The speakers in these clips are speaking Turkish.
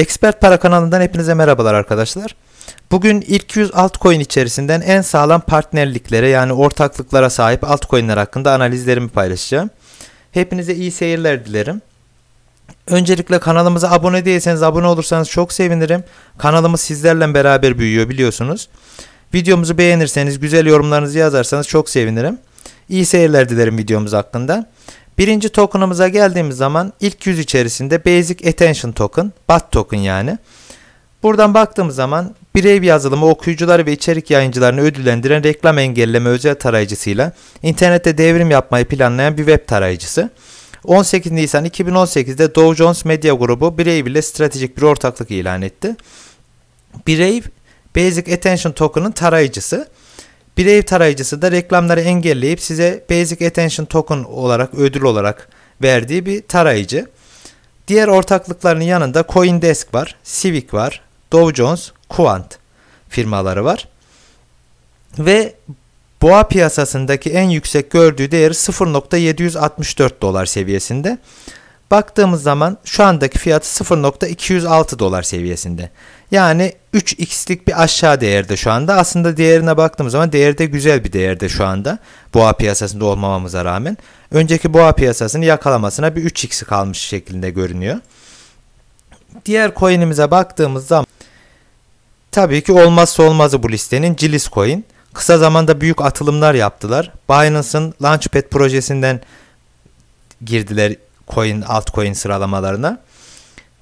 Expert Para kanalından hepinize merhabalar arkadaşlar. Bugün ilk 100 altcoin içerisinden en sağlam partnerliklere yani ortaklıklara sahip altcoinler hakkında analizlerimi paylaşacağım. Hepinize iyi seyirler dilerim. Öncelikle kanalımıza abone değilseniz abone olursanız çok sevinirim. Kanalımız sizlerle beraber büyüyor biliyorsunuz. Videomuzu beğenirseniz, güzel yorumlarınızı yazarsanız çok sevinirim. İyi seyirler dilerim videomuz hakkında. Birinci token'ımıza geldiğimiz zaman ilk yüz içerisinde Basic Attention Token, BAT token yani. Buradan baktığımız zaman Brave yazılımı okuyucuları ve içerik yayıncılarını ödüllendiren reklam engelleme özel tarayıcısıyla internette devrim yapmayı planlayan bir web tarayıcısı. 18 Nisan 2018'de Dow Jones Media Grubu Brave ile stratejik bir ortaklık ilan etti. Brave, Basic Attention Token'ın tarayıcısı. Brave tarayıcısı da reklamları engelleyip size Basic Attention Token olarak ödül olarak verdiği bir tarayıcı. Diğer ortaklıklarının yanında CoinDesk var, Civic var, Dow Jones, Quant firmaları var. Ve boğa piyasasındaki en yüksek gördüğü değeri 0.764 dolar seviyesinde. Baktığımız zaman şu andaki fiyatı 0.206 dolar seviyesinde. Yani 3x'lik bir aşağı değerde şu anda. Aslında değerine baktığımız zaman değerde güzel bir değerde şu anda. Boğa piyasasında olmamamıza rağmen. Önceki boğa piyasasını yakalamasına bir 3x kalmış şeklinde görünüyor. Diğer coin'imize baktığımız zaman tabii ki olmazsa olmazı bu listenin Cilis coin. Kısa zamanda büyük atılımlar yaptılar. Binance'ın Launchpad projesinden girdiler coin altcoin sıralamalarına.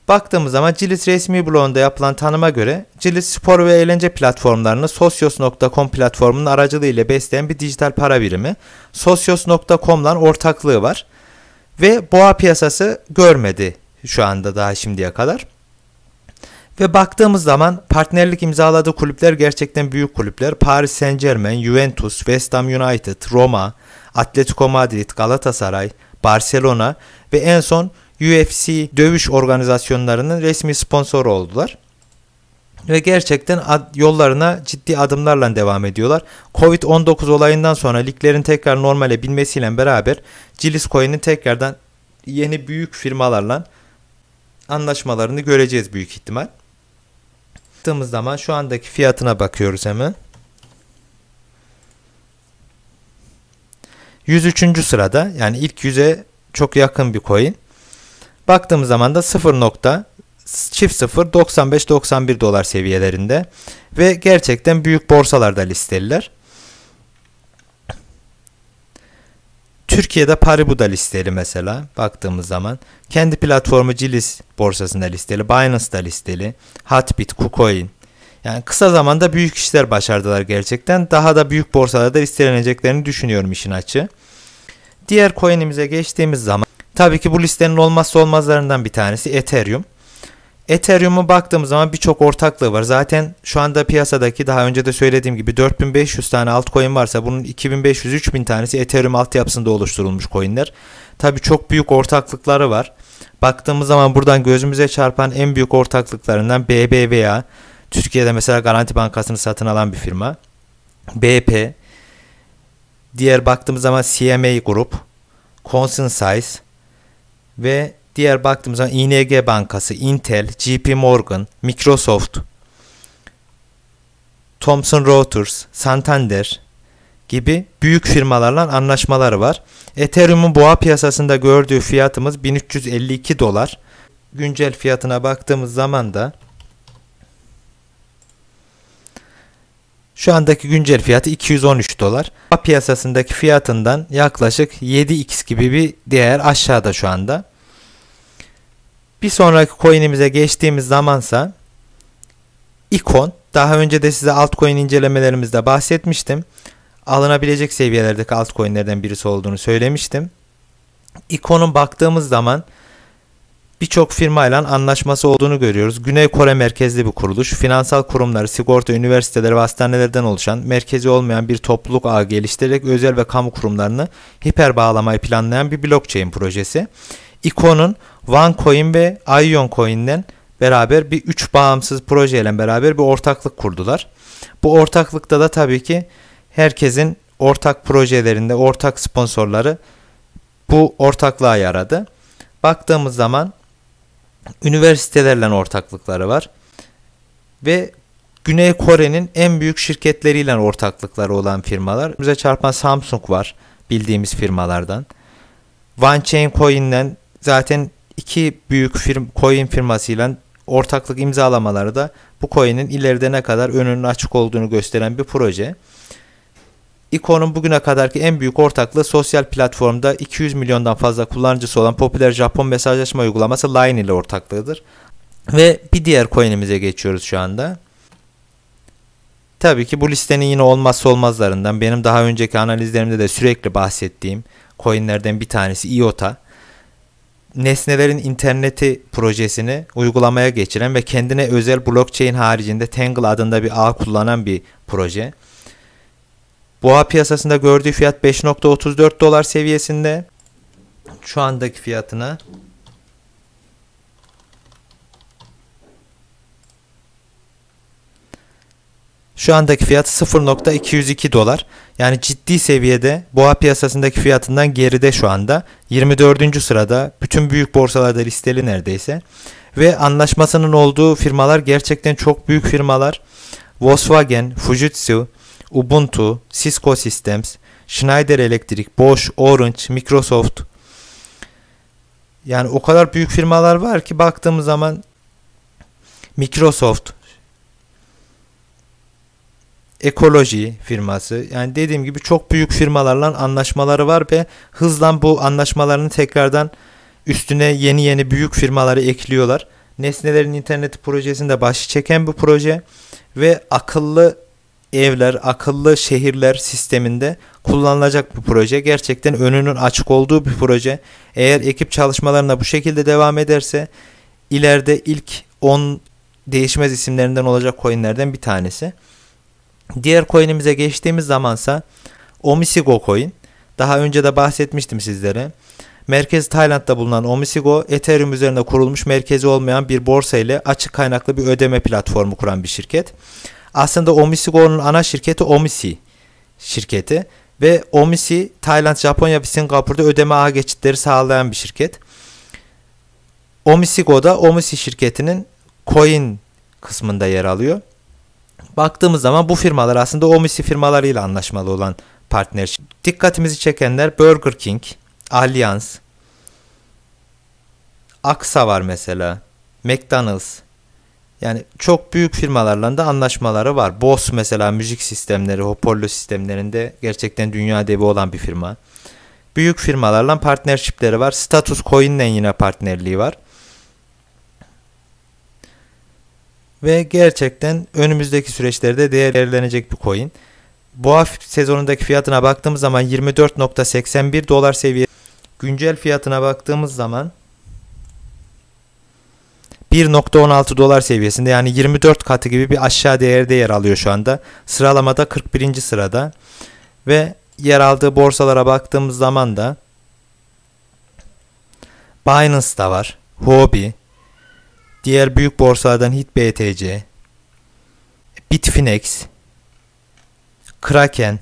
Baktığımız zaman Cilis resmi blogunda yapılan tanıma göre Cilis spor ve eğlence platformlarını Socios.com platformunun aracılığıyla besleyen bir dijital para birimi. Socios.com'la ortaklığı var ve boğa piyasası görmedi şu anda daha şimdiye kadar. Ve baktığımız zaman partnerlik imzaladığı kulüpler gerçekten büyük kulüpler. Paris Saint Germain, Juventus, West Ham United, Roma, Atletico Madrid, Galatasaray, Barcelona ve en son UFC dövüş organizasyonlarının resmi sponsoru oldular. Ve gerçekten yollarına ciddi adımlarla devam ediyorlar. Covid-19 olayından sonra liglerin tekrar normale binmesiyle beraber Cilis Coin'in tekrardan yeni büyük firmalarla anlaşmalarını göreceğiz büyük ihtimal. Baktığımız zaman şu andaki fiyatına bakıyoruz hemen. 103. sırada yani ilk 100'e çok yakın bir coin. Baktığımız zaman da 0. çift 0 95-91 dolar seviyelerinde ve gerçekten büyük borsalarda listeliler. Türkiye'de Paribu da listeli mesela baktığımız zaman. Kendi platformu Cilis borsasında listeli, Binance da listeli, Hotbit, KuCoin, yani kısa zamanda büyük işler başardılar gerçekten. Daha da büyük borsalarda listeleneceklerini düşünüyorum işin açı. Diğer coin'imize geçtiğimiz zaman tabii ki bu listenin olmazsa olmazlarından bir tanesi Ethereum. Ethereum'a baktığımız zaman birçok ortaklığı var. Zaten şu anda piyasadaki daha önce de söylediğim gibi 4500 tane altcoin varsa bunun 2500-3000 tanesi Ethereum altyapısında oluşturulmuş coinler. Tabii çok büyük ortaklıkları var. Baktığımız zaman buradan gözümüze çarpan en büyük ortaklıklarından BBVA, Türkiye'de mesela Garanti Bankası'nı satın alan bir firma. BP, diğer baktığımız zaman CMA Grup, Consensus ve diğer baktığımız zaman ING Bankası, Intel, JP Morgan, Microsoft, Thomson Reuters, Santander gibi büyük firmalarla anlaşmaları var. Ethereum'un boğa piyasasında gördüğü fiyatımız 1352 dolar. Güncel fiyatına baktığımız zaman da Şu andaki güncel fiyatı 213 dolar. A piyasasındaki fiyatından yaklaşık 7x gibi bir değer aşağıda şu anda. Bir sonraki coin'imize geçtiğimiz zamansa Icon. Daha önce de size altcoin incelemelerimizde bahsetmiştim. Alınabilecek seviyelerdeki altcoin'lerden birisi olduğunu söylemiştim. Icon'un baktığımız zaman birçok firmayla anlaşması olduğunu görüyoruz. Güney Kore merkezli bir kuruluş. Finansal kurumları, sigorta, üniversiteler ve hastanelerden oluşan merkezi olmayan bir topluluk ağı geliştirerek özel ve kamu kurumlarını hiper bağlamayı planlayan bir blockchain projesi. ICO'nun OneCoin ve Ion Coin'den beraber bir üç bağımsız projeyle beraber bir ortaklık kurdular. Bu ortaklıkta da tabii ki herkesin ortak projelerinde ortak sponsorları bu ortaklığa yaradı. Baktığımız zaman üniversitelerle ortaklıkları var. Ve Güney Kore'nin en büyük şirketleriyle ortaklıkları olan firmalar. Bize çarpan Samsung var bildiğimiz firmalardan. OneChain Coin'den zaten iki büyük firm, coin firmasıyla ortaklık imzalamaları da bu coin'in ileride ne kadar önünün açık olduğunu gösteren bir proje. İkon'un bugüne kadarki en büyük ortaklığı sosyal platformda 200 milyondan fazla kullanıcısı olan popüler Japon mesajlaşma uygulaması Line ile ortaklığıdır. Ve bir diğer coin'imize geçiyoruz şu anda. Tabii ki bu listenin yine olmazsa olmazlarından benim daha önceki analizlerimde de sürekli bahsettiğim coinlerden bir tanesi IOTA. Nesnelerin interneti projesini uygulamaya geçiren ve kendine özel blockchain haricinde Tangle adında bir ağ kullanan bir proje. Boğa piyasasında gördüğü fiyat 5.34 dolar seviyesinde. Şu andaki fiyatına Şu andaki fiyat 0.202 dolar. Yani ciddi seviyede boğa piyasasındaki fiyatından geride şu anda. 24. sırada bütün büyük borsalarda listeli neredeyse. Ve anlaşmasının olduğu firmalar gerçekten çok büyük firmalar. Volkswagen, Fujitsu, Ubuntu, Cisco Systems, Schneider Electric, Bosch, Orange, Microsoft. Yani o kadar büyük firmalar var ki baktığımız zaman Microsoft, ekoloji firması. Yani dediğim gibi çok büyük firmalarla anlaşmaları var ve hızla bu anlaşmalarını tekrardan üstüne yeni yeni büyük firmaları ekliyorlar. Nesnelerin interneti projesinde başı çeken bu proje ve akıllı evler, akıllı şehirler sisteminde kullanılacak bir proje. Gerçekten önünün açık olduğu bir proje. Eğer ekip çalışmalarına bu şekilde devam ederse ileride ilk 10 değişmez isimlerinden olacak coinlerden bir tanesi. Diğer coin'imize geçtiğimiz zamansa Omisigo coin. Daha önce de bahsetmiştim sizlere. Merkez Tayland'da bulunan Omisigo, Ethereum üzerinde kurulmuş merkezi olmayan bir borsa ile açık kaynaklı bir ödeme platformu kuran bir şirket. Aslında Omisigo'nun ana şirketi Omisi şirketi ve Omisi Tayland, Japonya ve Singapur'da ödeme ağ geçitleri sağlayan bir şirket. Omisigo da Omisi şirketinin coin kısmında yer alıyor. Baktığımız zaman bu firmalar aslında Omisi firmalarıyla anlaşmalı olan partner. Dikkatimizi çekenler Burger King, Allianz, Aksa var mesela, McDonald's, yani çok büyük firmalarla da anlaşmaları var. Boss mesela müzik sistemleri, hoparlör sistemlerinde gerçekten dünya devi olan bir firma. Büyük firmalarla partnershipleri var. Status Coin'le yine partnerliği var. Ve gerçekten önümüzdeki süreçlerde değerlenecek bir coin. Boğa sezonundaki fiyatına baktığımız zaman 24.81 dolar seviyesi Güncel fiyatına baktığımız zaman 1.16 dolar seviyesinde yani 24 katı gibi bir aşağı değerde yer alıyor şu anda. Sıralamada 41. sırada ve yer aldığı borsalara baktığımız zaman da Binance'da var, Huobi, diğer büyük borsalardan HitBTC, Bitfinex, Kraken,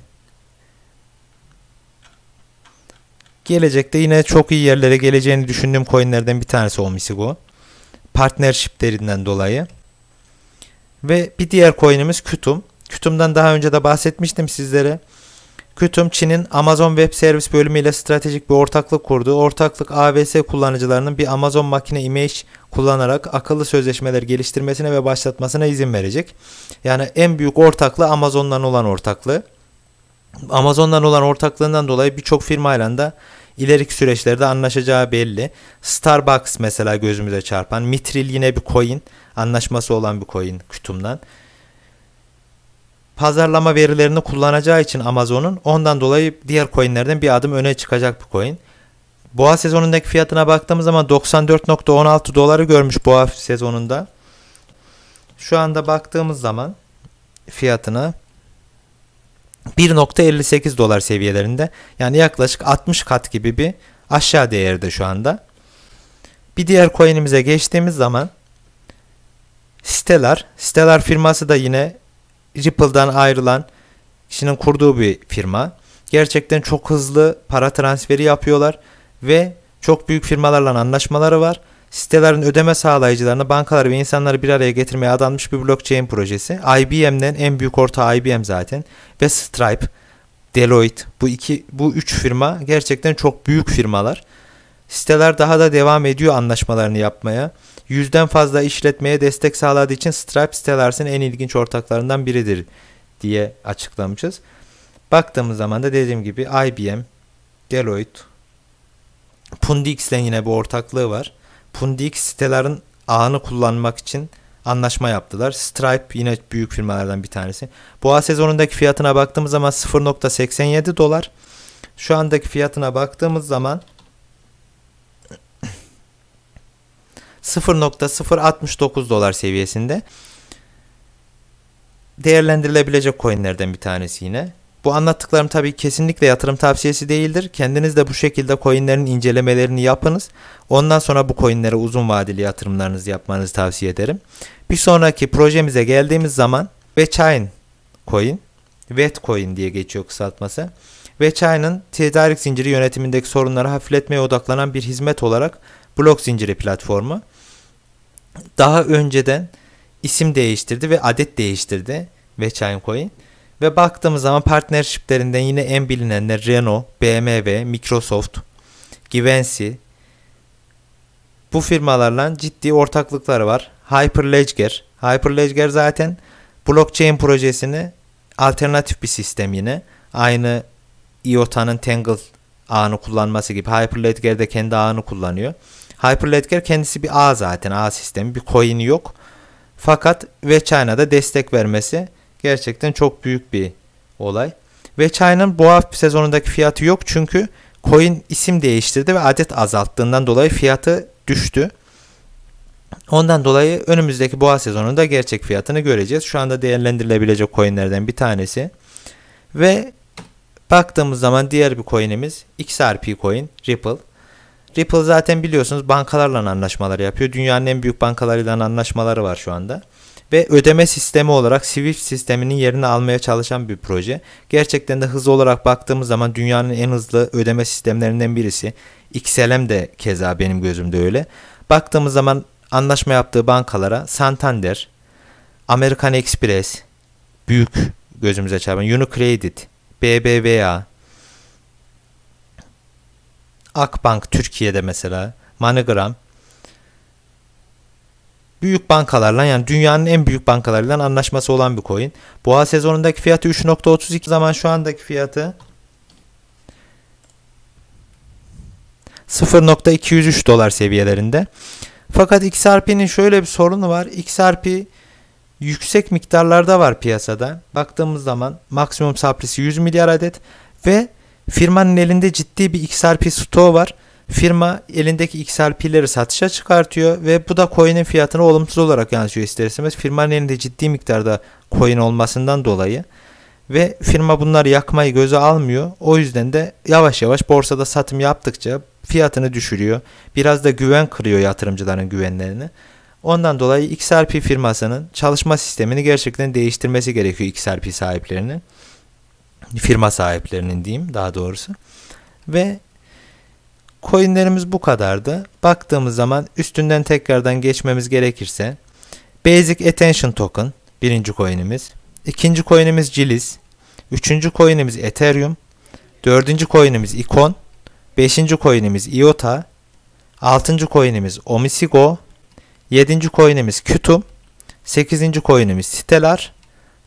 Gelecekte yine çok iyi yerlere geleceğini düşündüğüm coinlerden bir tanesi o Misigo partnershiplerinden dolayı. Ve bir diğer coin'imiz Kütüm, Kütüm'den daha önce de bahsetmiştim sizlere. Kütüm Çin'in Amazon Web Servis bölümüyle stratejik bir ortaklık kurdu. Ortaklık AWS kullanıcılarının bir Amazon makine image kullanarak akıllı sözleşmeler geliştirmesine ve başlatmasına izin verecek. Yani en büyük ortaklığı Amazon'dan olan ortaklığı. Amazon'dan olan ortaklığından dolayı birçok firmayla da İleriki süreçlerde anlaşacağı belli. Starbucks mesela gözümüze çarpan. Mitril yine bir coin. Anlaşması olan bir coin kütümden. Pazarlama verilerini kullanacağı için Amazon'un ondan dolayı diğer coinlerden bir adım öne çıkacak bir coin. Boğa sezonundaki fiyatına baktığımız zaman 94.16 doları görmüş boğa sezonunda. Şu anda baktığımız zaman fiyatına 1.58 dolar seviyelerinde yani yaklaşık 60 kat gibi bir aşağı değerde şu anda. Bir diğer coin'imize geçtiğimiz zaman Stellar. Stellar firması da yine Ripple'dan ayrılan kişinin kurduğu bir firma. Gerçekten çok hızlı para transferi yapıyorlar ve çok büyük firmalarla anlaşmaları var sitelerin ödeme sağlayıcılarını, bankaları ve insanları bir araya getirmeye adanmış bir blockchain projesi. IBM'den en büyük ortağı IBM zaten ve Stripe, Deloitte bu iki bu üç firma gerçekten çok büyük firmalar. Siteler daha da devam ediyor anlaşmalarını yapmaya. Yüzden fazla işletmeye destek sağladığı için Stripe Stellars'ın en ilginç ortaklarından biridir diye açıklamışız. Baktığımız zaman da dediğim gibi IBM, Deloitte, Pundix'le yine bir ortaklığı var pundik sitelerin ağını kullanmak için anlaşma yaptılar. Stripe yine büyük firmalardan bir tanesi. Boğa sezonundaki fiyatına baktığımız zaman 0.87 dolar. Şu andaki fiyatına baktığımız zaman 0.069 dolar seviyesinde değerlendirilebilecek coinlerden bir tanesi yine. Bu anlattıklarım tabii kesinlikle yatırım tavsiyesi değildir. Kendiniz de bu şekilde coinlerin incelemelerini yapınız. Ondan sonra bu coinlere uzun vadeli yatırımlarınızı yapmanızı tavsiye ederim. Bir sonraki projemize geldiğimiz zaman Vechain coin, Vetcoin diye geçiyor kısaltması. Vechain'ın tedarik zinciri yönetimindeki sorunları hafifletmeye odaklanan bir hizmet olarak blok zinciri platformu. Daha önceden isim değiştirdi ve adet değiştirdi Vechain Coin. Ve baktığımız zaman partnership'lerinden yine en bilinenler Renault, BMW, Microsoft, Givenchy. Bu firmalarla ciddi ortaklıkları var. Hyperledger. Hyperledger zaten blockchain projesini alternatif bir sistem yine. Aynı IOTA'nın Tangle ağını kullanması gibi. Hyperledger de kendi ağını kullanıyor. Hyperledger kendisi bir ağ zaten. Ağ sistemi. Bir coin'i yok. Fakat ve China'da destek vermesi Gerçekten çok büyük bir olay. Ve Çay'ın bu hafta sezonundaki fiyatı yok çünkü coin isim değiştirdi ve adet azalttığından dolayı fiyatı düştü. Ondan dolayı önümüzdeki boğa sezonunda gerçek fiyatını göreceğiz. Şu anda değerlendirilebilecek coinlerden bir tanesi. Ve baktığımız zaman diğer bir coinimiz XRP coin Ripple. Ripple zaten biliyorsunuz bankalarla anlaşmalar yapıyor. Dünyanın en büyük bankalarıyla anlaşmaları var şu anda ve ödeme sistemi olarak Swift sisteminin yerini almaya çalışan bir proje. Gerçekten de hız olarak baktığımız zaman dünyanın en hızlı ödeme sistemlerinden birisi. XLM de keza benim gözümde öyle. Baktığımız zaman anlaşma yaptığı bankalara Santander, American Express, büyük gözümüze çarpan Unicredit, BBVA, Akbank Türkiye'de mesela, MoneyGram büyük bankalarla yani dünyanın en büyük bankalarıyla anlaşması olan bir coin. Boğa sezonundaki fiyatı 3.32 zaman şu andaki fiyatı 0.203 dolar seviyelerinde. Fakat XRP'nin şöyle bir sorunu var. XRP yüksek miktarlarda var piyasada. Baktığımız zaman maksimum saprisi 100 milyar adet ve firmanın elinde ciddi bir XRP stoğu var. Firma elindeki XRP'leri satışa çıkartıyor ve bu da coin'in fiyatını olumsuz olarak yansıyor ister istemez. Firmanın elinde ciddi miktarda coin olmasından dolayı ve firma bunları yakmayı göze almıyor. O yüzden de yavaş yavaş borsada satım yaptıkça fiyatını düşürüyor. Biraz da güven kırıyor yatırımcıların güvenlerini. Ondan dolayı XRP firmasının çalışma sistemini gerçekten değiştirmesi gerekiyor XRP sahiplerinin. Firma sahiplerinin diyeyim daha doğrusu. Ve Coinlerimiz bu kadardı. Baktığımız zaman üstünden tekrardan geçmemiz gerekirse Basic Attention Token birinci coinimiz. ikinci coinimiz Cilis. Üçüncü coinimiz Ethereum. Dördüncü coinimiz Icon. Beşinci coinimiz IOTA. Altıncı coinimiz Omisigo. Yedinci coinimiz Kütum. Sekizinci coinimiz Stellar.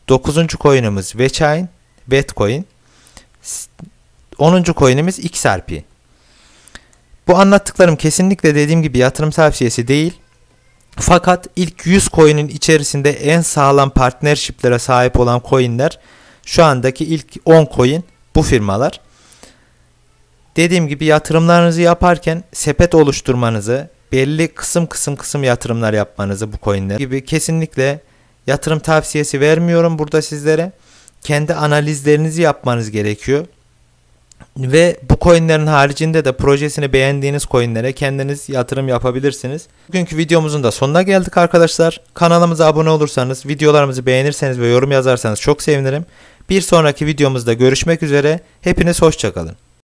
Dokuzuncu coinimiz Vechain. Bitcoin. Onuncu coinimiz XRP. Bu anlattıklarım kesinlikle dediğim gibi yatırım tavsiyesi değil. Fakat ilk 100 coin'in içerisinde en sağlam partnership'lere sahip olan coin'ler şu andaki ilk 10 coin bu firmalar. Dediğim gibi yatırımlarınızı yaparken sepet oluşturmanızı, belli kısım kısım kısım yatırımlar yapmanızı bu coinler gibi kesinlikle yatırım tavsiyesi vermiyorum burada sizlere. Kendi analizlerinizi yapmanız gerekiyor. Ve bu coinlerin haricinde de projesini beğendiğiniz coinlere kendiniz yatırım yapabilirsiniz. Bugünkü videomuzun da sonuna geldik arkadaşlar. Kanalımıza abone olursanız, videolarımızı beğenirseniz ve yorum yazarsanız çok sevinirim. Bir sonraki videomuzda görüşmek üzere. Hepiniz hoşçakalın.